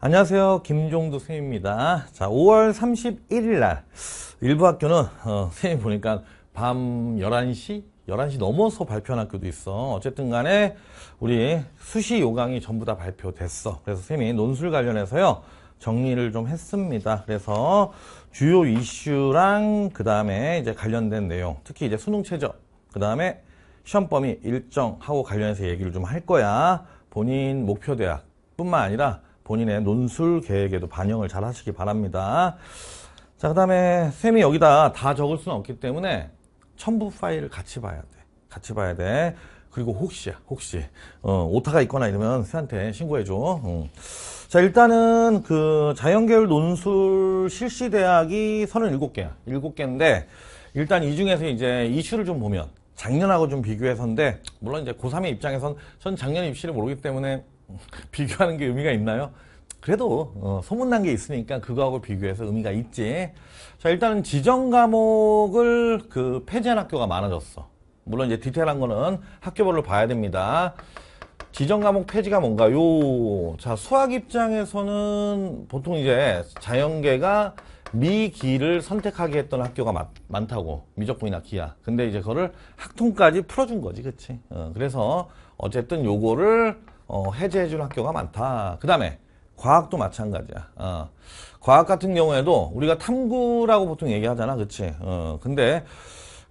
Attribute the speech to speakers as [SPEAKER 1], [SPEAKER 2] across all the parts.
[SPEAKER 1] 안녕하세요. 김종두 선생입니다. 자, 5월 31일 날 일부 학교는 어, 선생님 보니까 밤 11시 11시 넘어서 발표한 학교도 있어. 어쨌든 간에 우리 수시 요강이 전부 다 발표됐어. 그래서 선생님이 논술 관련해서요. 정리를 좀 했습니다. 그래서 주요 이슈랑 그 다음에 이제 관련된 내용, 특히 이제 수능 최저, 그 다음에 시험 범위 일정하고 관련해서 얘기를 좀 할 거야. 본인 목표 대학뿐만 아니라 본인의 논술 계획에도 반영을 잘 하시기 바랍니다. 자, 그 다음에 쌤이 여기다 다 적을 수는 없기 때문에 첨부 파일을 같이 봐야 돼. 같이 봐야 돼. 그리고 혹시야, 혹시 어, 오타가 있거나 이러면 쌤한테 신고해줘. 어. 음. 자, 일단은 그 자연계열 논술 실시 대학이 37개야. 7개인데 일단 이 중에서 이제 이슈를 좀 보면 작년하고 좀 비교해서인데 물론 이제 고3의 입장에선 전 작년 입시를 모르기 때문에 비교하는 게 의미가 있나요? 그래도 어, 소문난 게 있으니까 그거하고 비교해서 의미가 있지. 자 일단은 지정 과목을 그 폐지한 학교가 많아졌어. 물론 이제 디테일한 거는 학교별로 봐야 됩니다. 지정 과목 폐지가 뭔가요? 자 수학 입장에서는 보통 이제 자연계가 미기를 선택하게 했던 학교가 많, 많다고 미적분이나 기하 근데 이제 그거를 학통까지 풀어준 거지 그치 어, 그래서 어쨌든 요거를 어, 해제해주는 학교가 많다. 그 다음에 과학도 마찬가지야. 어. 과학 같은 경우에도 우리가 탐구라고 보통 얘기하잖아, 그렇지? 어, 근데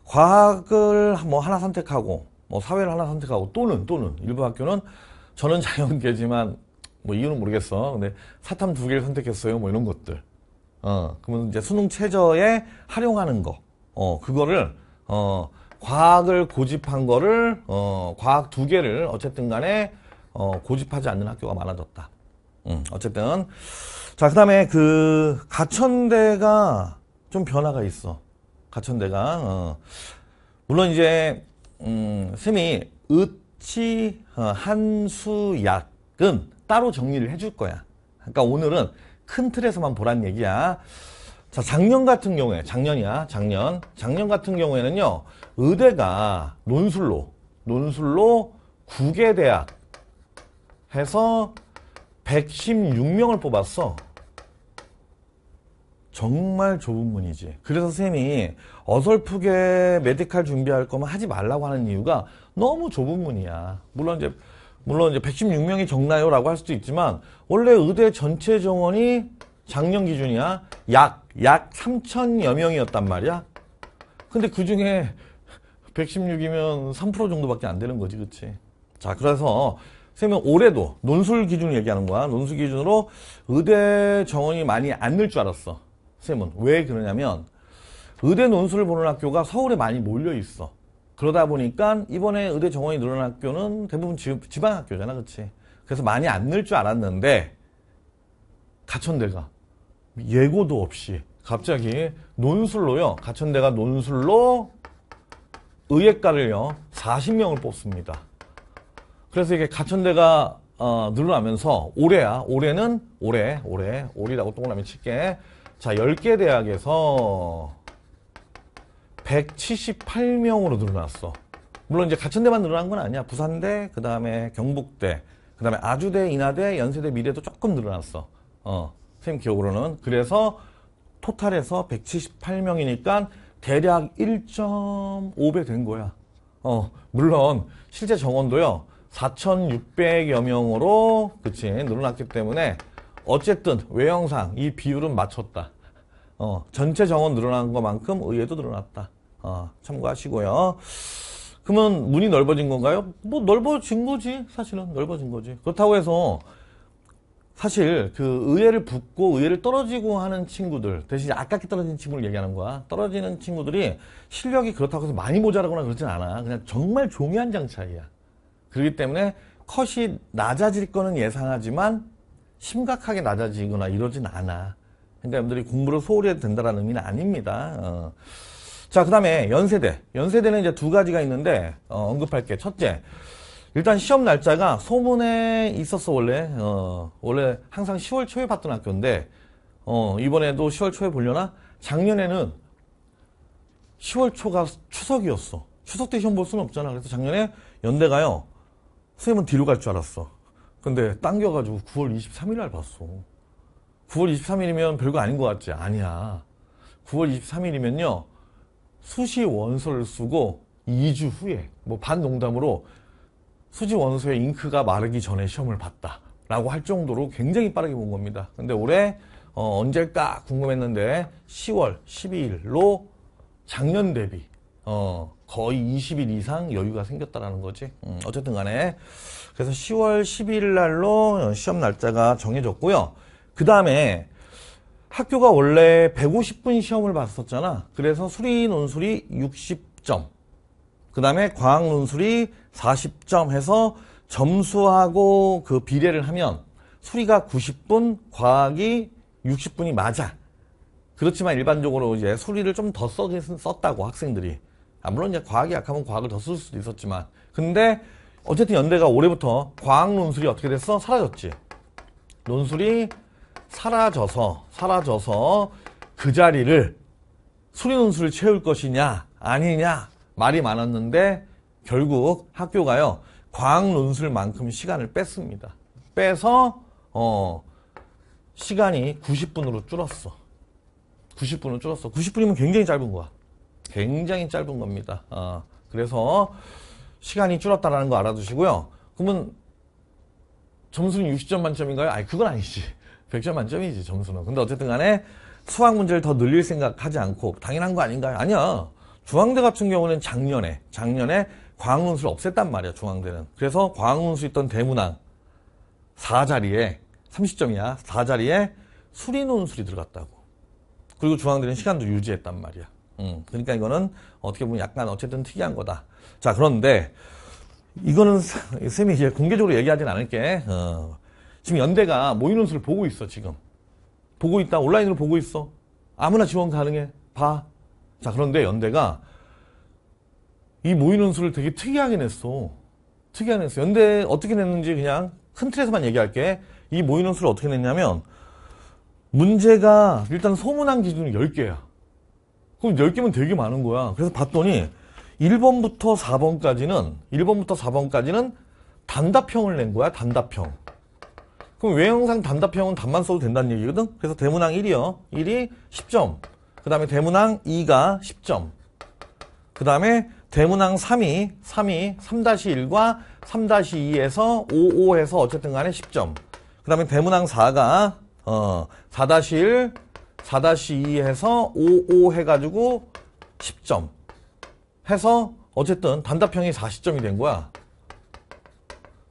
[SPEAKER 1] 과학을 뭐 하나 선택하고 뭐 사회를 하나 선택하고 또는 또는 일부 학교는 저는 자연계지만 뭐 이유는 모르겠어. 근데 사탐 두 개를 선택했어요. 뭐 이런 것들. 어, 그러면 이제 수능 최저에 활용하는 거. 어, 그거를 어, 과학을 고집한 거를 어, 과학 두 개를 어쨌든 간에 어, 고집하지 않는 학교가 많아졌다. 음, 어쨌든 자 그다음에 그 가천대가 좀 변화가 있어. 가천대가 어. 물론 이제 음, 쌤이 으치 어, 한수약은 따로 정리를 해줄 거야. 그러니까 오늘은 큰 틀에서만 보란 얘기야. 자, 작년 같은 경우에, 작년이야, 작년. 작년 같은 경우에는요, 의대가 논술로, 논술로 국외 대학, 해서 116명을 뽑았어. 정말 좋은 분이지. 그래서 쌤이 어설프게 메디칼 준비할 거면 하지 말라고 하는 이유가 너무 좁은 문이야. 물론 이제 물론 이제 116명이 적나요라고 할 수도 있지만 원래 의대 전체 정원이 작년 기준이야 약약 약 3천여 명이었단 말이야. 근데 그 중에 116이면 3% 정도밖에 안 되는 거지, 그렇지? 자, 그래서 그러면 올해도 논술 기준 얘기하는 거야. 논술 기준으로 의대 정원이 많이 안 늘 줄 알았어. 쌤은 왜 그러냐면 의대 논술을 보는 학교가 서울에 많이 몰려 있어. 그러다 보니까 이번에 의대 정원이 늘어난 학교는 대부분 지, 지방 학교잖아, 그렇지? 그래서 많이 안 늘 줄 알았는데 가천대가 예고도 없이 갑자기 논술로요, 가천대가 논술로 의예과를요 40명을 뽑습니다. 그래서 이게 가천대가 어, 늘어나면서 올해야 올해는 올해 올해 올이라고 동그라미 칠게 자 10개 대학에서 178명으로 늘어났어 물론 이제 가천대만 늘어난 건 아니야 부산대 그 다음에 경북대 그 다음에 아주대 인하대 연세대 미래도 조금 늘어났어 어, 선생님 기억으로는 그래서 토탈에서 178명이니까 대략 1.5배 된 거야 어 물론 실제 정원도요 4,600여 명으로 그치 늘어났기 때문에 어쨌든 외형상 이 비율은 맞췄다. 어, 전체 정원 늘어난 것만큼 의외도 늘어났다. 어, 참고하시고요. 그러면 문이 넓어진 건가요? 뭐 넓어진 거지 사실은 넓어진 거지. 그렇다고 해서 사실 그 의외를 붙고 의외를 떨어지고 하는 친구들 대신 아깝게 떨어진 친구를 얘기하는 거야 떨어지는 친구들이 실력이 그렇다고 해서 많이 모자라거나 그러진 않아 그냥 정말 종이 한 장 차이야 그렇기 때문에 컷이 낮아질 거는 예상하지만 심각하게 낮아지거나 이러진 않아. 그러니까 여러분들이 공부를 소홀히 해도 된다는 의미는 아닙니다. 어. 자, 그 다음에 연세대. 연세대는 이제 두 가지가 있는데 어, 언급할게. 첫째, 일단 시험 날짜가 소문에 있었어 원래. 어, 원래 항상 10월 초에 봤던 학교인데 어, 이번에도 10월 초에 보려나? 작년에는 10월 초가 추석이었어. 추석 때 시험 볼 수는 없잖아. 그래서 작년에 연대가요. 선생님은 뒤로 갈 줄 알았어. 근데 당겨가지고 9월 23일 날 봤어. 9월 23일이면 별거 아닌 것 같지? 아니야. 9월 23일이면요. 수시 원서를 쓰고 2주 후에 뭐 반농담으로 수지 원서에 잉크가 마르기 전에 시험을 봤다 라고 할 정도로 굉장히 빠르게 본 겁니다 근데 올해 어, 언제일까 궁금했는데 10월 12일로 작년 대비 어, 거의 20일 이상 여유가 생겼다라는 거지. 음, 어쨌든 간에 그래서 10월 12일 날로 시험 날짜가 정해졌고요. 그 다음에 학교가 원래 150분 시험을 봤었잖아. 그래서 수리 논술이 60점. 그 다음에 과학 논술이 40점 해서 점수하고 그 비례를 하면 수리가 90분, 과학이 60분이 맞아. 그렇지만 일반적으로 이제 수리를 좀 더 썼다고 학생들이. 아, 물론 이제 과학이 약하면 과학을 더 쓸 수도 있었지만 근데 어쨌든 연대가 올해부터 과학 논술이 어떻게 됐어? 사라졌지. 논술이 사라져서 사라져서 그 자리를 수리 논술을 채울 것이냐 아니냐 말이 많았는데 결국 학교가요 과학 논술만큼 시간을 뺐습니다. 빼서 어 시간이 90분으로 줄었어. 9 0분으로 줄었어. 90분이면 굉장히 짧은 거야. 굉장히 짧은 겁니다. 어, 그래서 시간이 줄었다라는 거 알아두시고요. 그러면 점수는 60점 만점인가요? 아니 그건 아니지. 100점 만점이지 점수는. 근데 어쨌든 간에 수학 문제를 더 늘릴 생각하지 않고 당연한 거 아닌가요? 아니야. 중앙대 같은 경우는 작년에 작년에 과학문수를 없앴단 말이야 중앙대는. 그래서 과학문수 있던 대문항 4자리에 30점이야. 4자리에 수리논술이 들어갔다고. 그리고 중앙대는 시간도 유지했단 말이야. 음, 그러니까 이거는 어떻게 보면 약간 어쨌든 특이한 거다. 자, 그런데 이거는 쌤이 이제 공개적으로 얘기하진 않을게. 어, 지금 연대가 모의논술을 보고 있어, 지금. 보고 있다. 온라인으로 보고 있어. 아무나 지원 가능해. 봐. 자, 그런데 연대가 이 모의논술을 되게 특이하게 냈어. 특이하게 냈어. 연대 어떻게 냈는지 그냥 큰 틀에서만 얘기할게. 이 모의논술을 어떻게 냈냐면 문제가 일단 소문난 기준은 10개야. 그럼 10개면 되게 많은 거야. 그래서 봤더니 1번부터 4번까지는 1번부터 4번까지는 단답형을 낸 거야. 단답형. 그럼 외형상 단답형은 단만 써도 된다는 얘기거든. 그래서 대문항 1이요. 1이 10점. 그 다음에 대문항 2가 10점. 그 다음에 대문항 3이 3이 3-1과 3-2에서 5, 5에서 어쨌든 간에 10점. 그 다음에 대문항 4가 어, 4-1, 4-2 해서 5-5 해가지고 10점 해서 어쨌든 단답형이 40점이 된 거야.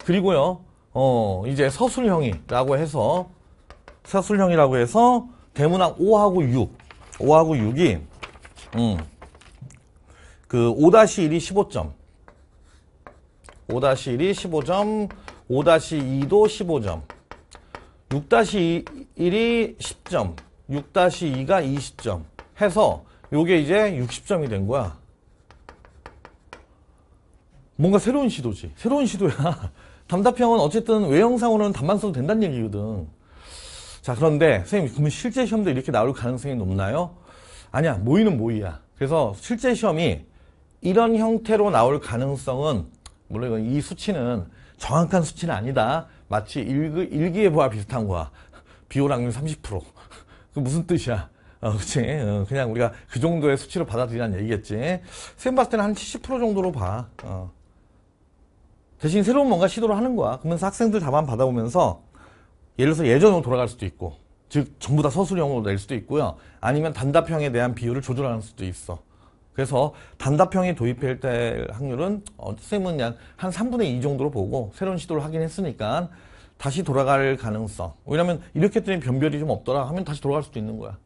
[SPEAKER 1] 그리고요, 어, 이제 서술형이라고 해서 서술형이라고 해서 대문학 5하고 6, 5하고 6이 음, 그 5-1이 15점, 5-1이 15점, 5-2도 15점, 6-1이 10점, 6-2가 20점 해서 요게 이제 60점이 된 거야. 뭔가 새로운 시도지. 새로운 시도야. 담답형은 어쨌든 외형상으로는 답만 써도 된다는 얘기거든. 자 그런데 선생님 그러면 실제 시험도 이렇게 나올 가능성이 높나요? 아니야 모의는 모의야. 그래서 실제 시험이 이런 형태로 나올 가능성은 물론 이 수치는 정확한 수치는 아니다. 마치 일기, 일기예보와 비슷한 거야. 비오락률 30%그 무슨 뜻이야? 어, 그치? 어, 그냥 우리가 그 정도의 수치로 받아들이라는 얘기겠지. 쌤 봤을 때는 한 70% 정도로 봐. 어. 대신 새로운 뭔가 시도를 하는 거야. 그러면서 학생들 답안 받아보면서 예를 들어서 예전으로 돌아갈 수도 있고 즉 전부 다 서술형으로 낼 수도 있고요. 아니면 단답형에 대한 비율을 조절하는 수도 있어. 그래서 단답형이 도입될 때 확률은 어, 쌤은 그냥 한 3분의 2 정도로 보고 새로운 시도를 하긴 했으니까 다시 돌아갈 가능성. 왜냐면 이렇게 했더니 변별이 좀 없더라 하면 다시 돌아갈 수도 있는 거야.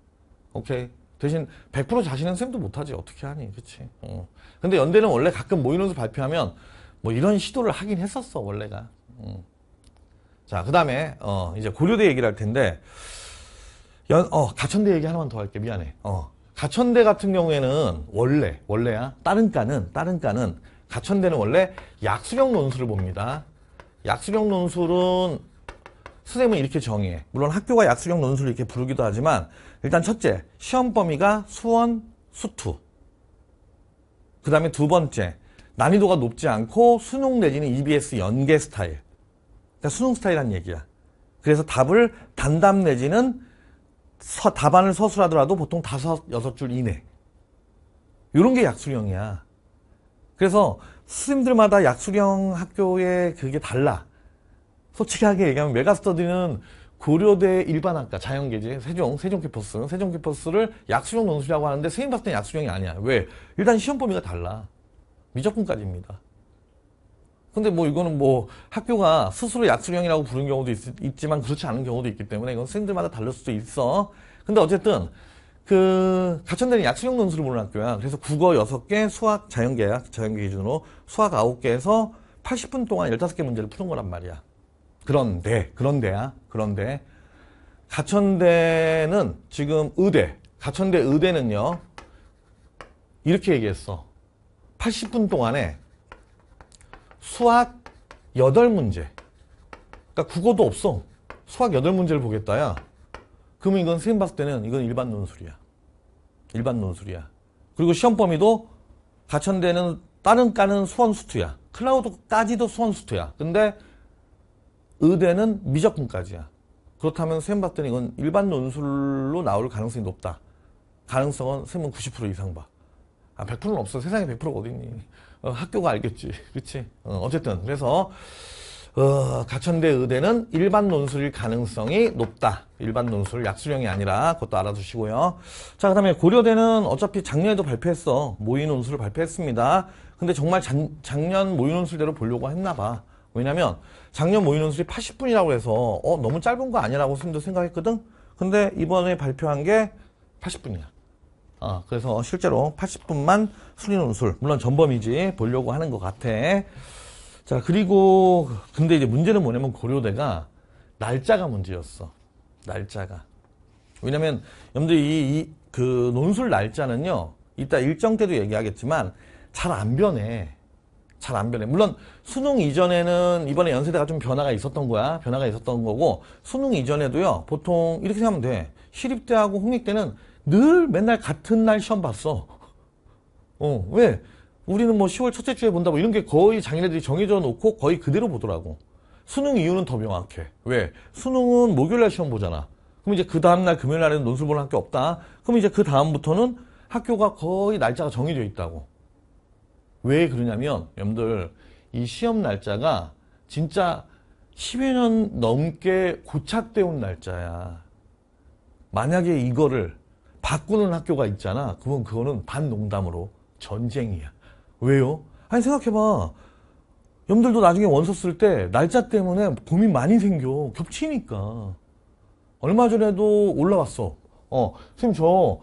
[SPEAKER 1] 오케이. 대신 100% 자신은 쌤도 못하지. 어떻게 하니. 그치. 어. 근데 연대는 원래 가끔 모의논술 발표하면 뭐 이런 시도를 하긴 했었어. 원래가. 음. 자, 그 다음에, 어, 이제 고려대 얘기를 할 텐데, 연, 어, 가천대 얘기 하나만 더 할게. 미안해. 어. 가천대 같은 경우에는 원래, 원래야. 다른 과는, 다른 과는, 가천대는 원래 약수형 논술을 봅니다. 약수경 논술은 선생님은 이렇게 정의해. 물론 학교가 약수경 논술을 이렇게 부르기도 하지만 일단 첫째, 시험 범위가 수원, 수투. 그 다음에 두 번째, 난이도가 높지 않고 수능 내지는 EBS 연계 스타일. 그러니까 수능 스타일이란 얘기야. 그래서 답을 단답 내지는 서, 답안을 서술하더라도 보통 다섯, 여섯 줄 이내. 이런 게 약수령이야. 그래서 스님들마다 약수경 학교의 그게 달라. 솔직하게 얘기하면 메가스터디는 고려대 일반학과 자연계지 세종 세종 캠퍼스 세종 캠퍼스를 약수령 논술이라고 하는데 스님 봤을 때약수경이 아니야. 왜? 일단 시험 범위가 달라. 미적분까지입니다. 근데 뭐 이거는 뭐 학교가 스스로 약수령이라고 부르는 경우도 있, 지만 그렇지 않은 경우도 있기 때문에 이건 선생님들마다 다를 수도 있어. 근데 어쨌든 그 가천대는 약수형 논술을 모르는 학교야. 그래서 국어 6개, 수학 자연계약 자연계 기준으로 수학 9개에서 80분 동안 15개 문제를 푸는 거란 말이야. 그런데 그런데야. 그런데 가천대는 지금 의대, 가천대 의대는요. 이렇게 얘기했어. 80분 동안에 수학 8문제. 그러니까 국어도 없어. 수학 8문제를 보겠다야. 그러면 이건 선생님 봤을 때는 이건 일반 논술이야. 일반 논술이야. 그리고 시험 범위도 가천대는 다른 과는 수원수투야. 클라우드까지도 수원수투야. 근데 의대는 미적분까지야. 그렇다면 쌤 봤더니 이건 일반 논술로 나올 가능성이 높다. 가능성은 쌤은 90% 이상 봐. 아, 100%는 없어. 세상에 100%가 어딨니. 어, 학교가 알겠지. 그치? 어, 어쨌든, 그래서, 어, 가천대 의대는 일반 논술일 가능성이 높다. 일반 논술 약수령이 아니라 그것도 알아두시고요. 자, 그 다음에 고려대는 어차피 작년에도 발표했어. 모의 논술을 발표했습니다. 근데 정말 작, 작년 모의 논술대로 보려고 했나 봐. 왜냐면 작년 모의 논술이 80분이라고 해서 어, 너무 짧은 거 아니라고 선생님도 생각했거든. 근데 이번에 발표한 게 80분이야. 어, 그래서 실제로 80분만 수리 논술, 물론 전범이지 보려고 하는 것 같아. 자 그리고 근데 이제 문제는 뭐냐면 고려대가 날짜가 문제였어. 날짜가. 왜냐면 염두에 이, 이, 그 논술 날짜는요. 이따 일정 때도 얘기하겠지만 잘 안 변해. 잘 안 변해. 물론 수능 이전에는 이번에 연세대가 좀 변화가 있었던 거야. 변화가 있었던 거고 수능 이전에도요. 보통 이렇게 하면 돼. 시립대하고 홍익대는 늘 맨날 같은 날 시험 봤어. 어, 왜? 우리는 뭐 10월 첫째 주에 본다 뭐 이런 게 거의 장인애들이 정해져 놓고 거의 그대로 보더라고. 수능 이유는 더 명확해. 왜? 수능은 목요일 날 시험 보잖아. 그럼 이제 그 다음날 금요일 날에는 논술 보는 학교 없다. 그럼 이제 그 다음부터는 학교가 거의 날짜가 정해져 있다고. 왜 그러냐면 여러분들 이 시험 날짜가 진짜 10여 년 넘게 고착돼 온 날짜야. 만약에 이거를 바꾸는 학교가 있잖아. 그건 그거는 반농담으로 전쟁이야. 왜요? 아니 생각해봐. 염들도 나중에 원서 쓸 때 날짜 때문에 고민 많이 생겨. 겹치니까. 얼마 전에도 올라왔어. 어, 선생님 저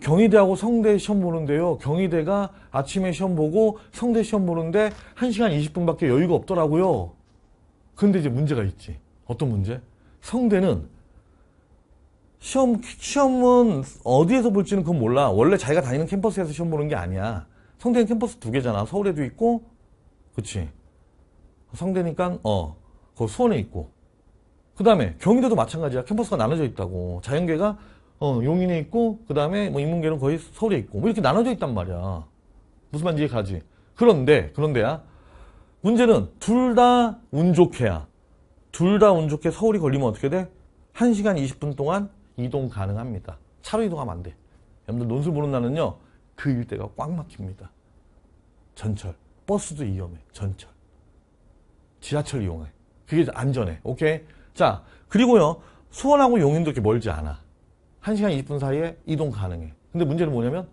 [SPEAKER 1] 경희대하고 성대 시험 보는데요. 경희대가 아침에 시험 보고 성대 시험 보는데 1시간 20분밖에 여유가 없더라고요. 근데 이제 문제가 있지. 어떤 문제? 성대는 시험, 시험은 어디에서 볼지는 그건 몰라. 원래 자기가 다니는 캠퍼스에서 시험 보는 게 아니야. 성대는 캠퍼스 두 개잖아. 서울에도 있고, 그치. 성대니까, 어, 거 그 수원에 있고. 그 다음에 경희대도 마찬가지야. 캠퍼스가 나눠져 있다고. 자연계가 어, 용인에 있고, 그 다음에 뭐 인문계는 거의 서울에 있고. 뭐 이렇게 나눠져 있단 말이야. 무슨 말인지 이가지 그런데, 그런데야. 문제는 둘 다 운 좋게야. 둘 다 운 좋게 서울이 걸리면 어떻게 돼? 1시간 20분 동안 이동 가능합니다. 차로 이동하면 안 돼. 여러분들 논술 보는 날는요 그 일대가 꽉 막힙니다. 전철. 버스도 위험해. 전철. 지하철 이용해. 그게 안전해. 오케이? 자, 그리고요. 수원하고 용인도 이렇게 멀지 않아. 1시간 20분 사이에 이동 가능해. 근데 문제는 뭐냐면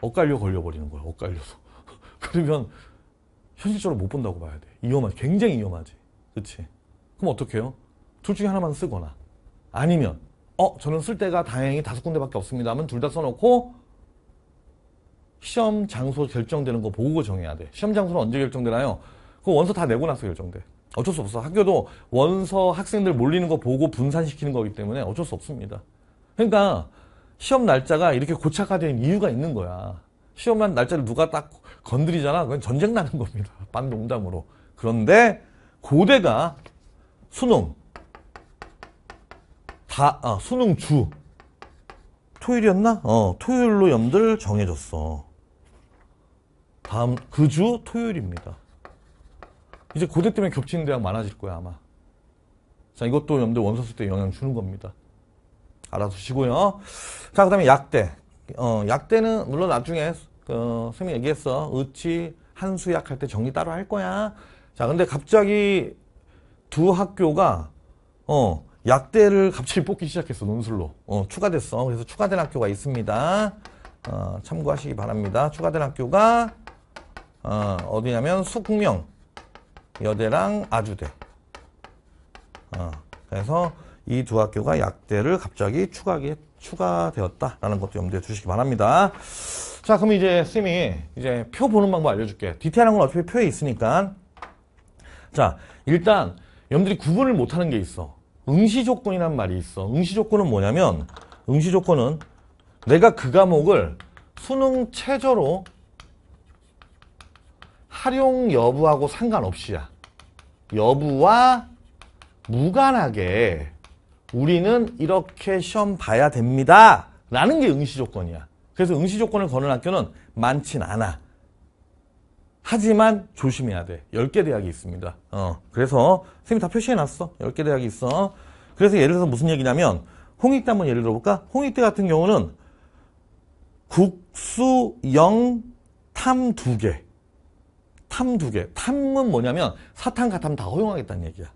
[SPEAKER 1] 엇갈려 걸려버리는 거야. 엇갈려서. 그러면 현실적으로 못 본다고 봐야 돼. 위험하지. 굉장히 위험하지. 그치? 그럼 어떡해요? 둘 중에 하나만 쓰거나 아니면 어 저는 쓸 데가 다행히 다섯 군데밖에 없습니다 하면 둘 다 써놓고 시험 장소 결정되는 거 보고 정해야 돼. 시험 장소는 언제 결정되나요? 그 원서 다 내고 나서 결정돼. 어쩔 수 없어. 학교도 원서 학생들 몰리는 거 보고 분산시키는 거기 때문에 어쩔 수 없습니다. 그러니까 시험 날짜가 이렇게 고착화된 이유가 있는 거야. 시험한 날짜를 누가 딱 건드리잖아. 그건 전쟁 나는 겁니다. 반농담으로. 그런데 고대가 수능 다 아, 수능 주 토요일이었나? 어, 토요일로 염들 정해줬어. 다음 그 주 토요일입니다. 이제 고대 때문에 겹치는 대학 많아질 거야 아마. 자 이것도 염대 원서수 때 영향 주는 겁니다. 알아두시고요. 자 그다음에 약대. 어, 약대는 물론 나중에 그 선생님이 얘기했어. 의치 한수약 할 때 정리 따로 할 거야. 자 근데 갑자기 두 학교가 어 약대를 갑자기 뽑기 시작했어 논술로 어, 추가됐어 그래서 추가된 학교가 있습니다 어, 참고하시기 바랍니다 추가된 학교가 어, 어디냐면 숙명 여대랑 아주대 어, 그래서 이 두 학교가 약대를 갑자기 추가기, 추가되었다라는 것도 염두에 두시기 바랍니다 자 그럼 이제 쌤이 이제 표 보는 방법 알려줄게 디테일한 건 어차피 표에 있으니까 자 일단 여러분들이 구분을 못하는 게 있어 응시 조건이란 말이 있어 응시 조건은 뭐냐면 응시 조건은 내가 그 과목을 수능 최저로 활용 여부하고 상관없이야. 여부와 무관하게 우리는 이렇게 시험 봐야 됩니다. 라는 게 응시 조건이야. 그래서 응시 조건을 거는 학교는 많진 않아. 하지만 조심해야 돼. 10개 대학이 있습니다. 어, 그래서 선생님이 다 표시해놨어. 10개 대학이 있어. 그래서 예를 들어서 무슨 얘기냐면 홍익대 한번 예를 들어볼까? 홍익대 같은 경우는 국수, 0탐2 개. 탐두 개. 탐은 뭐냐면 사탕 가탐 다 허용하겠다는 얘기야.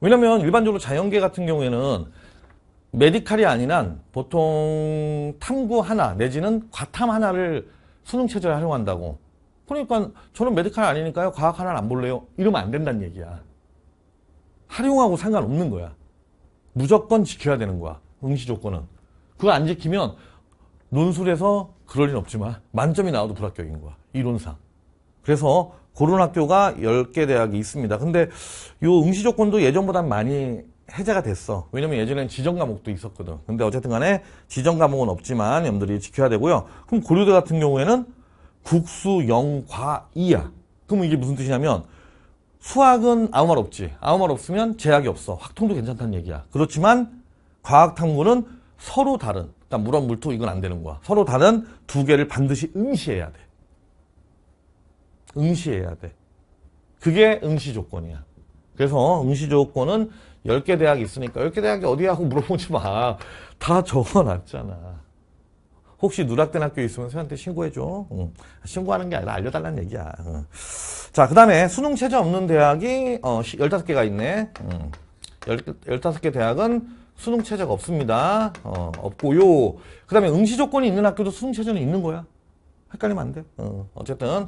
[SPEAKER 1] 왜냐면 일반적으로 자연계 같은 경우에는 메디칼이 아니란 보통 탐구 하나 내지는 과탐 하나를 수능 체제에 활용한다고. 그러니까 저는 메디칼 아니니까요. 과학 하나를안 볼래요. 이러면 안 된다는 얘기야. 활용하고 상관없는 거야. 무조건 지켜야 되는 거야. 응시 조건은. 그거 안 지키면 논술에서 그럴 리는 없지만 만점이 나와도 불합격인 거야. 이론상. 그래서 고른 학교가 10개 대학이 있습니다. 근데 이 응시 조건도 예전보다 많이 해제가 됐어. 왜냐면 예전엔 지정 과목도 있었거든. 근데 어쨌든 간에 지정 과목은 없지만 염들이 지켜야 되고요. 그럼 고려대 같은 경우에는 국수, 영, 과, 이야. 그럼 이게 무슨 뜻이냐면 수학은 아무 말 없지. 아무 말 없으면 제약이 없어. 확통도 괜찮다는 얘기야. 그렇지만 과학 탐구는 서로 다른, 그러니까 물원, 물토 이건 안 되는 거야. 서로 다른 두 개를 반드시 응시해야 돼. 응시해야 돼. 그게 응시 조건이야. 그래서 응시 조건은 10개 대학이 있으니까 10개 대학이 어디야 하고 물어보지 마. 다 적어놨잖아. 혹시 누락된학교 있으면 선생한테 신고해줘. 응. 신고하는 게 아니라 알려달라는 얘기야. 응. 자, 그 다음에 수능 체제 없는 대학이 어, 15개가 있네. 응. 15개 대학은 수능 체제가 없습니다. 어, 없고요. 그 다음에 응시 조건이 있는 학교도 수능 체제는 있는 거야. 헷갈리면 안 돼. 어, 어쨌든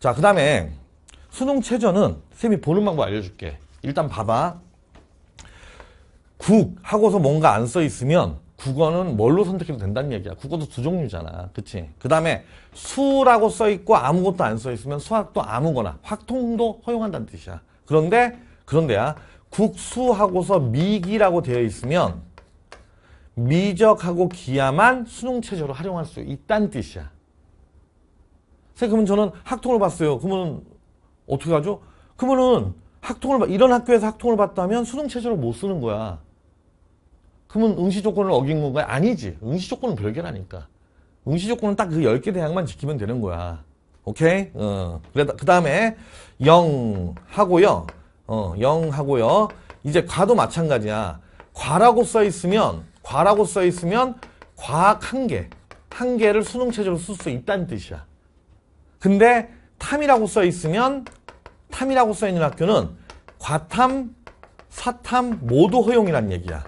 [SPEAKER 1] 자, 그 다음에 수능 최저는 쌤이 보는 방법 알려줄게. 일단 봐봐. 국 하고서 뭔가 안 써 있으면 국어는 뭘로 선택해도 된다는 얘기야. 국어도 두 종류잖아. 그치? 그 다음에 수라고 써있고 아무것도 안 써있으면 수학도 아무거나 확통도 허용한다는 뜻이야. 그런데, 그런데야 국수하고서 미기라고 되어 있으면 미적하고 기야만 수능 체제로 활용할 수 있다는 뜻이야. 그러면 저는 학통을 봤어요. 그러면 어떻게 하죠? 그러면은 학통을 이런 학교에서 학통을 봤다면 수능 최저를 못 쓰는 거야. 그러면 응시 조건을 어긴 건가요? 아니지. 응시 조건은 별개라니까. 응시 조건은 딱 그 10개 대학만 지키면 되는 거야. 오케이? 어. 그래, 그 다음에 0 하고요. 어, 0 하고요. 이제 과도 마찬가지야. 과라고 써 있으면, 과라고 써 있으면 과학 한 개, 한 개를 수능 최저로 쓸 수 있다는 뜻이야. 근데 탐이라고 써 있으면 탐이라고 써 있는 학교는 과탐, 사탐 모두 허용이란 얘기야.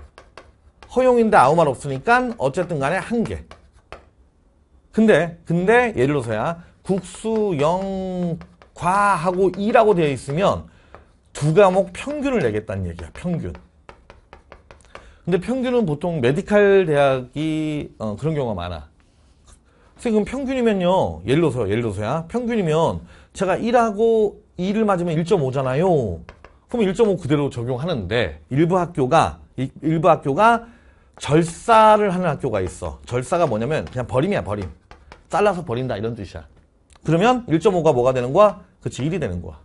[SPEAKER 1] 허용인데 아무 말 없으니까 어쨌든 간에 한 개. 근데 근데 예를 들어서야 국수, 영, 과하고 이라고 되어 있으면 두 과목 평균을 내겠다는 얘기야. 평균. 근데 평균은 보통 메디칼 대학이 어, 그런 경우가 많아. 선생 그럼 평균이면요. 예를 들어서 요 예를 들어서야 평균이면 제가 1하고 2를 맞으면 1.5잖아요. 그럼 1.5 그대로 적용하는데 일부 학교가 일부 학교가 절사를 하는 학교가 있어. 절사가 뭐냐면 그냥 버림이야 버림. 잘라서 버린다 이런 뜻이야. 그러면 1.5가 뭐가 되는 거야? 그치 1이 되는 거야.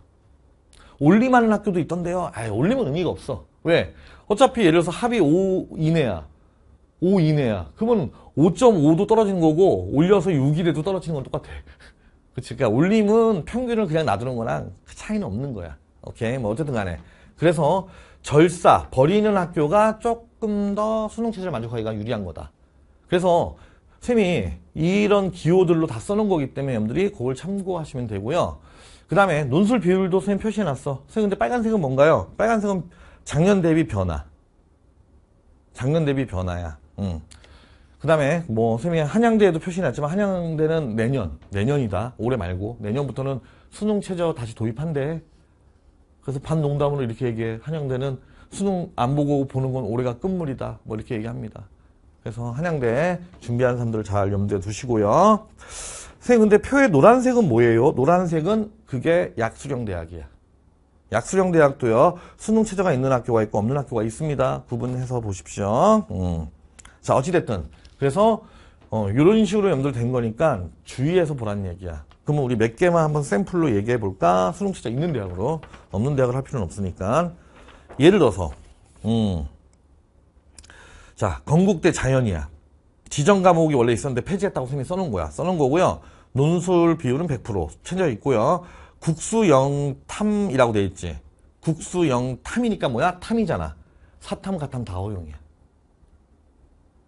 [SPEAKER 1] 올림하는 학교도 있던데요. 아 올림은 의미가 없어. 왜? 어차피 예를 들어서 합이 5 이내야. 5 이내야. 그러면 5.5도 떨어지는 거고 올려서 6일에도 떨어지는 건 똑같아. 그치? 그러니까 올림은 평균을 그냥 놔두는 거랑 차이는 없는 거야. 오케이? 뭐 어쨌든 간에. 그래서 절사, 버리는 학교가 조금 더 수능 체제를 만족하기가 유리한 거다. 그래서 쌤이 이런 기호들로 다 써놓은 거기 때문에 여러분들이 그걸 참고하시면 되고요. 그 다음에 논술 비율도 쌤 표시해놨어. 쌤 근데 빨간색은 뭔가요? 빨간색은 작년 대비 변화. 작년 대비 변화야. 응. 그 다음에 뭐 선생님이 한양대에도 표시났지만 한양대는 내년, 내년이다. 올해 말고 내년부터는 수능 최저 다시 도입한대. 그래서 반농담으로 이렇게 얘기해. 한양대는 수능 안 보고 보는 건 올해가 끝물이다. 뭐 이렇게 얘기합니다. 그래서 한양대 준비하는 사람들 잘 염두에 두시고요. 선생님 근데 표의 노란색은 뭐예요? 노란색은 그게 약수령 대학이야. 약수령 대학도요. 수능 최저가 있는 학교가 있고 없는 학교가 있습니다. 구분해서 보십시오. 음. 자 어찌됐든 그래서 이런 어, 식으로 연결된 거니까 주의해서 보란 얘기야. 그러면 우리 몇 개만 한번 샘플로 얘기해 볼까? 수능 진짜 있는 대학으로 없는 대학을 할 필요는 없으니까 예를 들어서 음. 자 건국대 자연이야. 지정 과목이 원래 있었는데 폐지했다고 선생님이 써놓은 거야. 써놓은 거고요. 논술 비율은 100% 채져 있고요. 국수영탐이라고 돼 있지. 국수영탐이니까 뭐야? 탐이잖아. 사탐, 가탐 다 허용이야.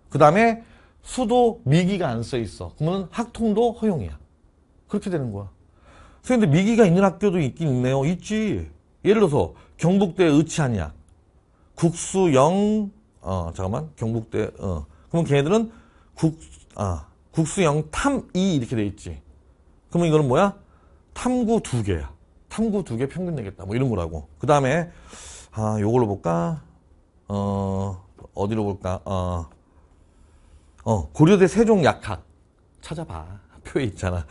[SPEAKER 1] 그 다음에 수도 미기가 안 써 있어. 그러면 학통도 허용이야. 그렇게 되는 거야. 선생님들 미기가 있는 학교도 있긴 있네요. 있지. 예를 들어서 경북대 의치한약, 국수영, 어 잠깐만 경북대 어 그러면 걔네들은 국, 아, 국수영 탐이 이렇게 돼 있지. 그러면 이거는 뭐야? 탐구 두 개야. 탐구 두 개 평균 내겠다. 뭐 이런 거라고. 그 다음에 아 요걸로 볼까? 어 어디로 볼까? 어 어, 고려대 세종약학 찾아봐. 표에 있잖아.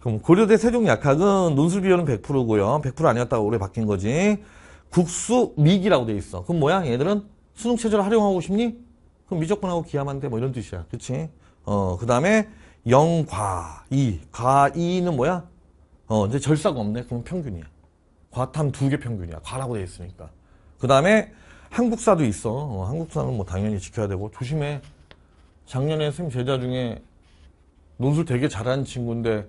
[SPEAKER 1] 그럼 고려대 세종약학은 논술 비율은 100%고요. 100% 아니었다고 오래 바뀐 거지. 국수 미기라고 돼 있어. 그럼 뭐야? 얘들은 수능 체제를 활용하고 싶니? 그럼 미적분하고 기하만 돼. 뭐 이런 뜻이야. 그치? 어, 그 다음에 영과 이. 과 이는 뭐야? 어, 이제 절사가 없네. 그럼 평균이야. 과탐 두 개 평균이야. 과라고 돼 있으니까. 그 다음에 한국사도 있어. 어, 한국사는 뭐 당연히 지켜야 되고 조심해. 작년에 선생님 제자 중에 논술 되게 잘하는 친구인데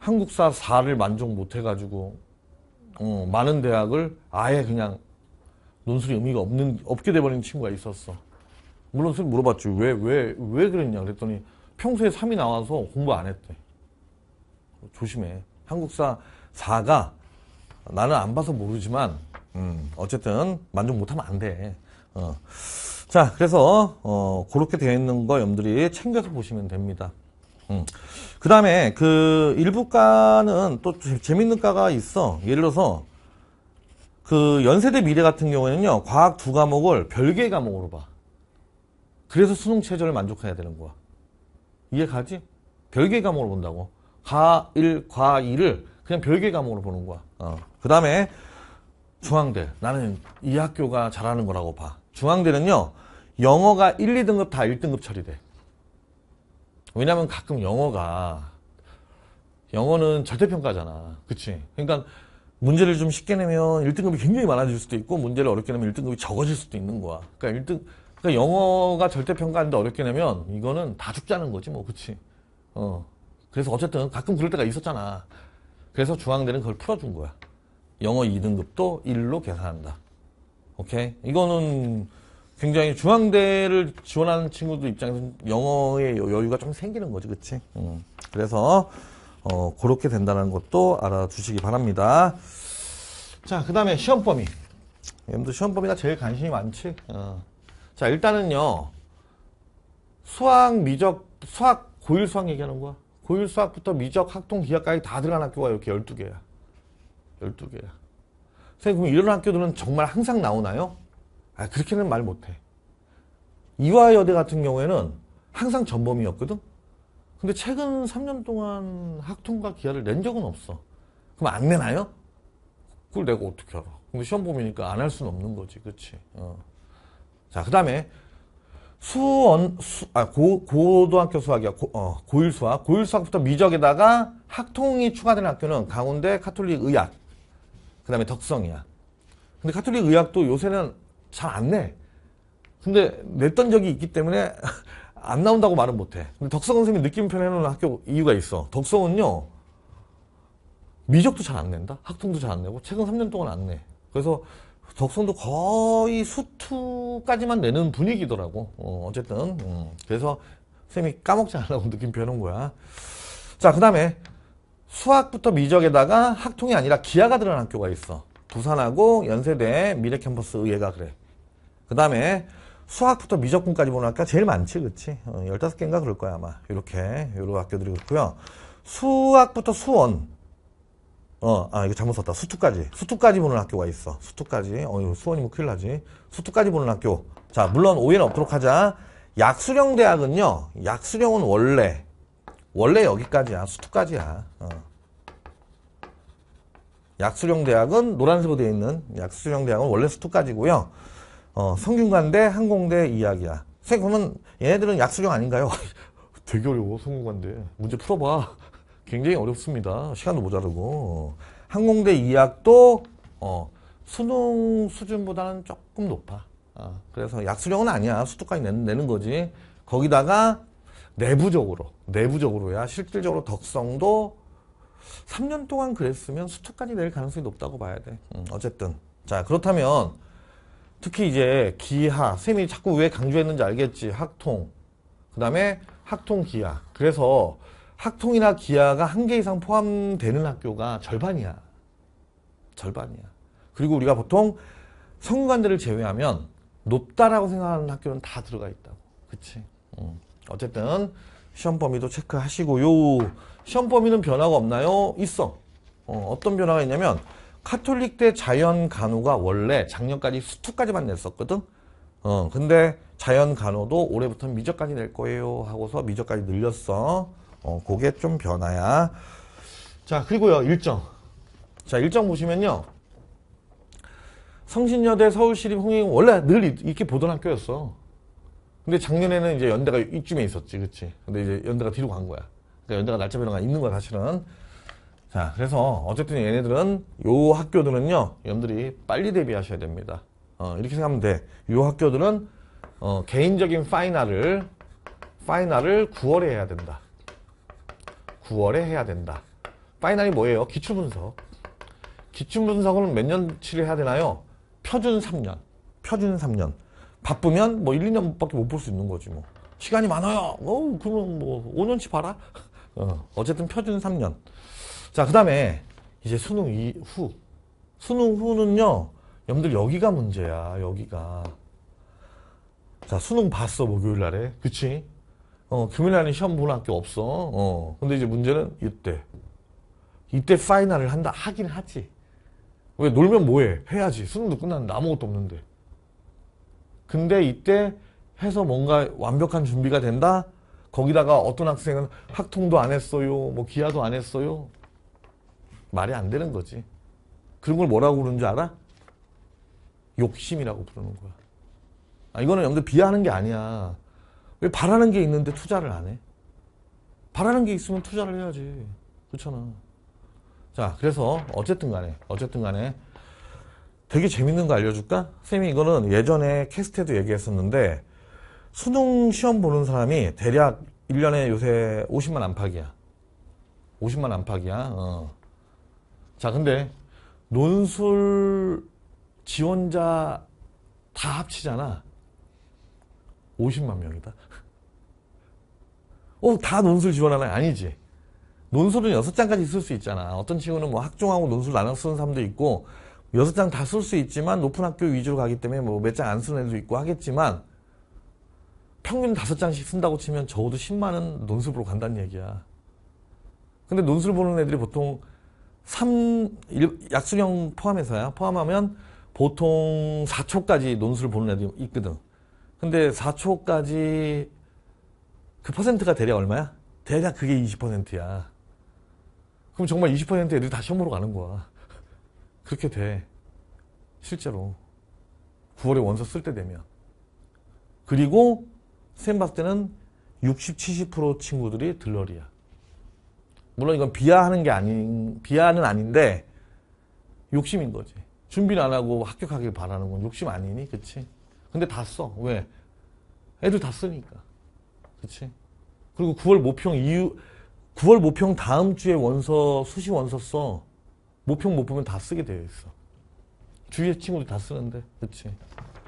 [SPEAKER 1] 한국사 4를 만족 못 해가지고 어, 많은 대학을 아예 그냥 논술이 의미가 없는 없게 돼버린 친구가 있었어. 물론 스님 물어봤지 왜 왜, 왜 그랬냐 그랬더니 평소에 3이 나와서 공부 안 했대. 조심해. 한국사 4가 나는 안 봐서 모르지만 음, 어쨌든 만족 못하면 안 돼. 어. 자, 그래서 어, 그렇게 되어 있는 거염두분 챙겨서 보시면 됩니다. 음. 그 다음에 그일부과는또 재밌는 과가 있어. 예를 들어서 그 연세대 미래 같은 경우에는요, 과학 두 과목을 별개의 과목으로 봐. 그래서 수능 체제를 만족해야 되는 거야. 이해 가지? 별개의 과목으로 본다고. 과 1, 과 2를 그냥 별개의 과목으로 보는 거야. 어. 그 다음에 중앙대. 나는 이 학교가 잘하는 거라고 봐. 중앙대는요, 영어가 1, 2등급 다 1등급 처리돼. 왜냐면 가끔 영어가 영어는 절대평가잖아. 그치? 그러니까 문제를 좀 쉽게 내면 1등급이 굉장히 많아질 수도 있고 문제를 어렵게 내면 1등급이 적어질 수도 있는 거야. 그러니까 1등 그러니까 영어가 절대평가하는데 어렵게 내면 이거는 다 죽자는 거지 뭐 그치? 어. 그래서 어쨌든 가끔 그럴 때가 있었잖아. 그래서 중앙대는 그걸 풀어준 거야. 영어 2등급도 1로 계산한다. 오케이? 이거는 굉장히 중앙대를 지원하는 친구들 입장에서 는 영어의 여유가 좀 생기는 거지, 그치? 음. 그래서, 어, 그렇게 된다는 것도 알아주시기 바랍니다. 자, 그 다음에 시험 범위. 여러분들 시험 범위가 제일 관심이 많지? 어. 자, 일단은요, 수학, 미적, 수학, 고일 수학 얘기하는 거야. 고일 수학부터 미적, 학통, 기하까지 다 들어간 학교가 이렇게 12개야. 12개야. 선생님, 그럼 이런 학교들은 정말 항상 나오나요? 아, 그렇게는 말 못해. 이화여대 같은 경우에는 항상 전범이었거든? 근데 최근 3년 동안 학통과 기아를 낸 적은 없어. 그럼 안 내나요? 그걸 내가 어떻게 알아? 근데 시험 보이니까안 할 수는 없는 거지. 그치? 어. 자, 그 다음에 수원, 수, 아, 고, 고등학교 수학이야. 고, 어, 일 수학. 고1 수학부터 미적에다가 학통이 추가된 학교는 강원대 카톨릭 의학. 그 다음에 덕성이야. 근데 카톨릭 의학도 요새는 잘안 내. 근데 냈던 적이 있기 때문에 안 나온다고 말은 못해. 근데 덕성 선생님이 느낌표 내놓은 학교 이유가 있어. 덕성은요, 미적도 잘 안 낸다. 학통도 잘 안 내고, 최근 3년 동안 안 내. 그래서 덕성도 거의 수투까지만 내는 분위기더라고. 어, 쨌든 음. 그래서 선생님이 까먹지 않으라고 느낌표 해놓은 거야. 자, 그 다음에 수학부터 미적에다가 학통이 아니라 기아가 들어간 학교가 있어. 부산하고 연세대 미래캠퍼스 의예가 그래. 그 다음에 수학부터 미적분까지 보는 학교가 제일 많지 그치? 어, 15개인가 그럴 거야 아마 이렇게 요런 학교들이 그렇고요 수학부터 수원 어, 아, 이거 잘못 썼다. 수투까지. 수투까지 보는 학교가 있어. 수투까지. 어, 이 수원이면 뭐 큰일 나지. 수투까지 보는 학교. 자, 물론 오해는 없도록 하자. 약수령 대학은요, 약수령은 원래, 원래 여기까지야. 수투까지야. 어. 약수령 대학은 노란색으로 되어 있는 약수령 대학은 원래 수투까지고요. 어, 성균관대 항공대 이야기야. 선생님 그러면 얘네들은 약수령 아닌가요? 되게 어려워 성균관대. 문제 풀어봐. 굉장히 어렵습니다. 시간도 모자르고. 항공대 이학도 어, 수능 수준보다는 조금 높아. 아, 그래서 약수령은 아니야. 수도까지 내는, 내는 거지. 거기다가 내부적으로, 내부적으로야 실질적으로 덕성도 3년 동안 그랬으면 수투까지 낼 가능성이 높다고 봐야 돼. 음, 어쨌든. 자, 그렇다면 특히 이제 기하, 쌤이 자꾸 왜 강조했는지 알겠지. 학통. 그 다음에 학통 기하. 그래서 학통이나 기하가 한 개 이상 포함되는 학교가 절반이야. 절반이야. 그리고 우리가 보통 성관대를 제외하면 높다라고 생각하는 학교는 다 들어가 있다고. 그치? 음. 어쨌든 시험 범위도 체크하시고요. 시험 범위는 변화가 없나요? 있어. 어, 어떤 변화가 있냐면 카톨릭대 자연 간호가 원래 작년까지 수투까지만 냈었거든. 어, 근데 자연 간호도 올해부터 미적까지 낼 거예요 하고서 미적까지 늘렸어. 어, 그게 좀 변화야. 자, 그리고요, 일정. 자, 일정 보시면요. 성신여대 서울시립 홍익 원래 늘 이렇게 보던 학교였어. 근데 작년에는 이제 연대가 이쯤에 있었지, 그치? 근데 이제 연대가 뒤로 간 거야. 그러니까 연대가 날짜 변화가 있는 거야, 사실은. 자 그래서 어쨌든 얘네들은 요 학교들은요 여러분들이 빨리 대비하셔야 됩니다 어, 이렇게 생각하면 돼요 학교들은 어, 개인적인 파이널을 파이널을 9월에 해야 된다 9월에 해야 된다 파이널이 뭐예요? 기출분석 기출분석은 몇 년치를 해야 되나요? 표준 3년 표준 3년 바쁘면 뭐 1, 2년밖에 못 볼 수 있는 거지 뭐 시간이 많아요 어, 그러면 뭐 5년치 봐라 어, 어쨌든 표준 3년 자, 그 다음에 이제 수능 이후. 수능 후는요, 여러분들 여기가 문제야, 여기가. 자, 수능 봤어, 목요일 날에. 그치? 어, 금요일 날에 시험 보는 학교 없어. 어, 근데 이제 문제는 이때. 이때 파이널을 한다, 하긴 하지. 왜 놀면 뭐해? 해야지. 수능도 끝났는데 아무것도 없는데. 근데 이때 해서 뭔가 완벽한 준비가 된다? 거기다가 어떤 학생은 학통도 안 했어요. 뭐 기하도 안 했어요. 말이 안 되는 거지. 그런 걸 뭐라고 부르는 줄 알아? 욕심이라고 부르는 거야. 아, 이거는 여러분들 비하하는 게 아니야. 왜 바라는 게 있는데 투자를 안 해? 바라는 게 있으면 투자를 해야지. 그렇잖아. 자, 그래서 어쨌든 간에, 어쨌든 간에 되게 재밌는 거 알려줄까? 쌤이 이거는 예전에 캐스트에도 얘기했었는데 수능 시험 보는 사람이 대략 1년에 요새 50만 안팎이야. 50만 안팎이야. 어. 자, 근데 논술 지원자 다 합치잖아. 50만 명이다. 어, 다 논술 지원하나? 아니지. 논술은 6장까지 쓸 수 있잖아. 어떤 친구는 뭐 학종하고 논술 나눠 쓰는 사람도 있고, 6장 다 쓸 수 있지만 높은 학교 위주로 가기 때문에 뭐 몇 장 안 쓰는 애도 있고 하겠지만, 평균 5장씩 쓴다고 치면 적어도 10만은 논술보러 간다는 얘기야. 근데 논술 보는 애들이 보통 3, 약수령 포함해서요 포함하면 보통 4초까지 논술 보는 애도 있거든. 근데 4초까지 그 퍼센트가 대략 얼마야? 대략 그게 20%야. 그럼 정말 20% 애들이 다 시험 보러 가는 거야. 그렇게 돼. 실제로. 9월에 원서 쓸 때 되면. 그리고 쌤 봤을 때는 60, 70% 친구들이 들러리야. 물론 이건 비하하는 게 아닌 비하는 아닌데 욕심인 거지. 준비를 안 하고 합격하길 바라는 건 욕심 아니니, 그치 근데 다 써. 왜? 애들 다 쓰니까, 그치 그리고 9월 모평 이후 9월 모평 다음 주에 원서 수시 원서 써. 모평 못 보면 다 쓰게 되어 있어. 주위에 친구들 다 쓰는데, 그치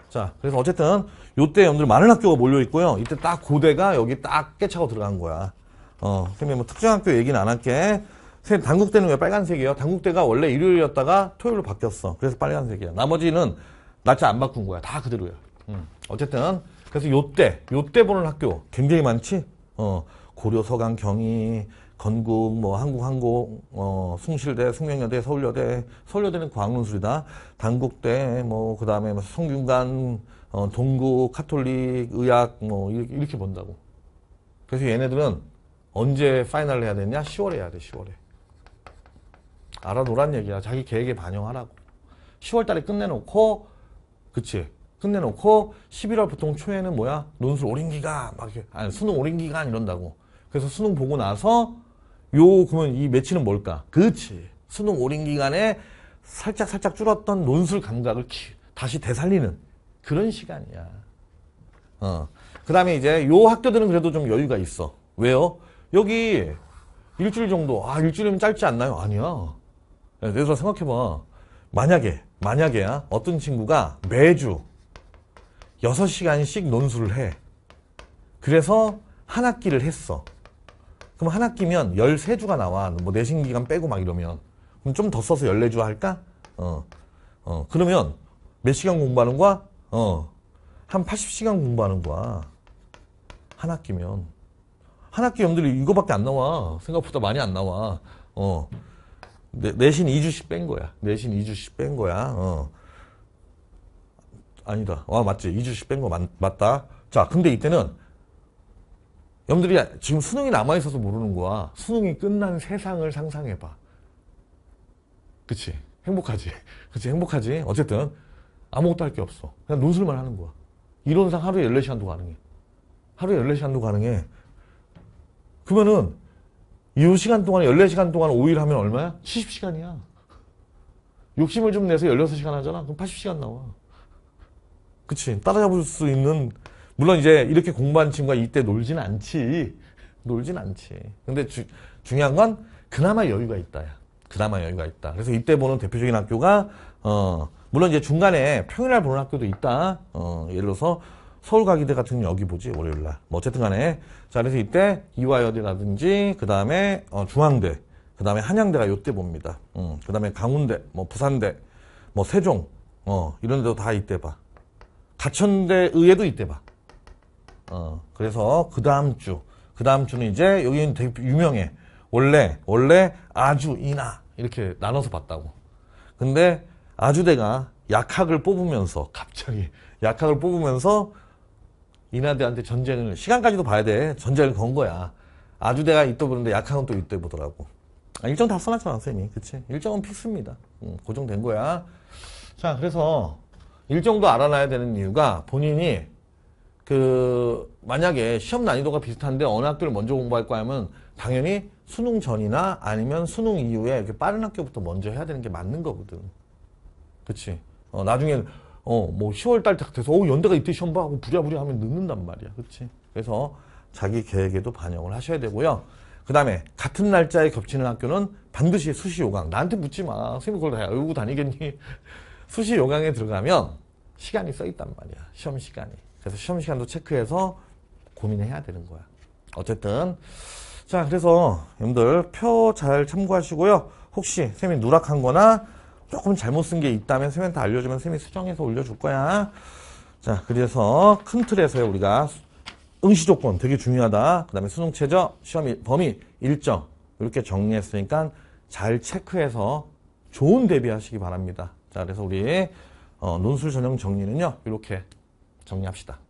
[SPEAKER 1] 자, 그래서 어쨌든 요때 여러분들 많은 학교가 몰려 있고요. 이때 딱 고대가 여기 딱 깨차고 들어간 거야. 어, 선생님 뭐 특정 학교 얘기는 안 할게. 선생님 당국대는 왜 빨간색이에요? 당국대가 원래 일요일이었다가 토요일로 바뀌었어. 그래서 빨간색이야. 나머지는 날짜 안 바꾼 거야. 다 그대로야. 음. 어쨌든 그래서 요때 요때 보는 학교 굉장히 많지. 어, 고려, 서강, 경희, 건국, 뭐 한국항공, 어, 숭실대, 숭명여대, 서울여대, 서울여대는 과학논술이다. 당국대, 뭐 그다음에 뭐 성균관, 어, 동국, 카톨릭, 의학 뭐 이렇게, 이렇게 본다고. 그래서 얘네들은 언제 파이널 해야 되냐? 10월에 해야 돼 10월에 알아놓으란 얘기야 자기 계획에 반영하라고 10월 달에 끝내놓고 그치 끝내놓고 11월 보통 초에는 뭐야 논술 오린기가 막 이렇게 아니 수능 오린기간 이런다고 그래서 수능 보고 나서 요 그러면 이 매치는 뭘까 그치 수능 오린 기간에 살짝 살짝 줄었던 논술 감각을 키, 다시 되살리는 그런 시간이야 어. 그 다음에 이제 요 학교들은 그래도 좀 여유가 있어 왜요 여기 일주일 정도 아 일주일이면 짧지 않나요? 아니야. 그래서 생각해봐. 만약에 만약에야 어떤 친구가 매주 6시간씩 논술을 해. 그래서 한 학기를 했어. 그럼 한 학기면 13주가 나와. 뭐 내신 기간 빼고 막 이러면. 그럼 좀 더 써서 14주 할까? 어. 어. 그러면 몇 시간 공부하는 거야? 어. 한 80시간 공부하는 거야. 한 학기면. 한 학기 염들이 이거밖에 안 나와. 생각보다 많이 안 나와. 어. 내, 신 2주씩 뺀 거야. 내신 2주씩 뺀 거야. 어. 아니다. 와, 맞지. 2주씩 뺀 거 맞다. 자, 근데 이때는 염들이 지금 수능이 남아있어서 모르는 거야. 수능이 끝난 세상을 상상해봐. 그치? 행복하지? 그치? 행복하지? 어쨌든 아무것도 할 게 없어. 그냥 논술만 하는 거야. 이론상 하루에 14시간도 가능해. 하루에 14시간도 가능해. 그러면은 이 시간 동안 에 14시간 동안 5일 하면 얼마야? 70시간이야. 욕심을 좀 내서 16시간 하잖아. 그럼 80시간 나와. 그치. 따라잡을 수 있는, 물론 이제 이렇게 공부한 친구가 이때 놀진 않지. 놀진 않지. 근데 주, 중요한 건 그나마 여유가 있다. 야. 그나마 여유가 있다. 그래서 이때 보는 대표적인 학교가, 어, 물론 이제 중간에 평일날 보는 학교도 있다. 어, 예를 들어서 서울 가기대 같은 경우 여기 보지 월요일 날. 뭐 어쨌든 간에 자 그래서 이때 이화여대라든지 그 다음에 어, 중앙대, 그 다음에 한양대가 요때 봅니다. 음, 그 다음에 강운대, 뭐 부산대, 뭐 세종, 어 이런 데도 다 이때 봐. 가천대 의회도 이때 봐. 어 그래서 그 다음 주, 그 다음 주는 이제 여기는 되게 유명해. 원래 원래 아주 이나 이렇게 나눠서 봤다고. 근데 아주대가 약학을 뽑으면서 갑자기 약학을 뽑으면서 이나대한테 전쟁을 시간까지도 봐야 돼. 전쟁을 건 거야. 아주대가 있때 보는데 약한 건또있때 보더라고. 아, 일정 다 써놨잖아, 선 쌤이. 그치? 일정은 픽스입니다. 음, 고정된 거야. 자, 그래서 일정도 알아놔야 되는 이유가 본인이 그, 만약에 시험 난이도가 비슷한데 어느 학교를 먼저 공부할 거하면 당연히 수능 전이나 아니면 수능 이후에 이렇게 빠른 학교부터 먼저 해야 되는 게 맞는 거거든. 그치? 어, 나중에 어, 뭐 10월 달 딱 돼서 어, 연대가 이때 시험 봐 하고 부랴부랴 하면 늦는단 말이야. 그렇지? 그래서 자기 계획에도 반영을 하셔야 되고요. 그다음에 같은 날짜에 겹치는 학교는 반드시 수시 요강. 나한테 묻지 마. 선생님 그걸 다 알고 다니겠니? 수시 요강에 들어가면 시간이 써 있단 말이야. 시험 시간이. 그래서 시험 시간도 체크해서 고민해야 되는 거야. 어쨌든 자, 그래서 여러분들 표 잘 참고하시고요. 혹시 선생님이 누락한 거나 조금 잘못 쓴 게 있다면 쌤한테 알려주면 쌤이 수정해서 올려줄 거야. 자, 그래서 큰틀에서 우리가 응시 조건 되게 중요하다. 그 다음에 수능 최저, 시험 범위, 일정. 이렇게 정리했으니까 잘 체크해서 좋은 대비하시기 바랍니다. 자, 그래서 우리 어, 논술 전형 정리는요, 이렇게 정리합시다.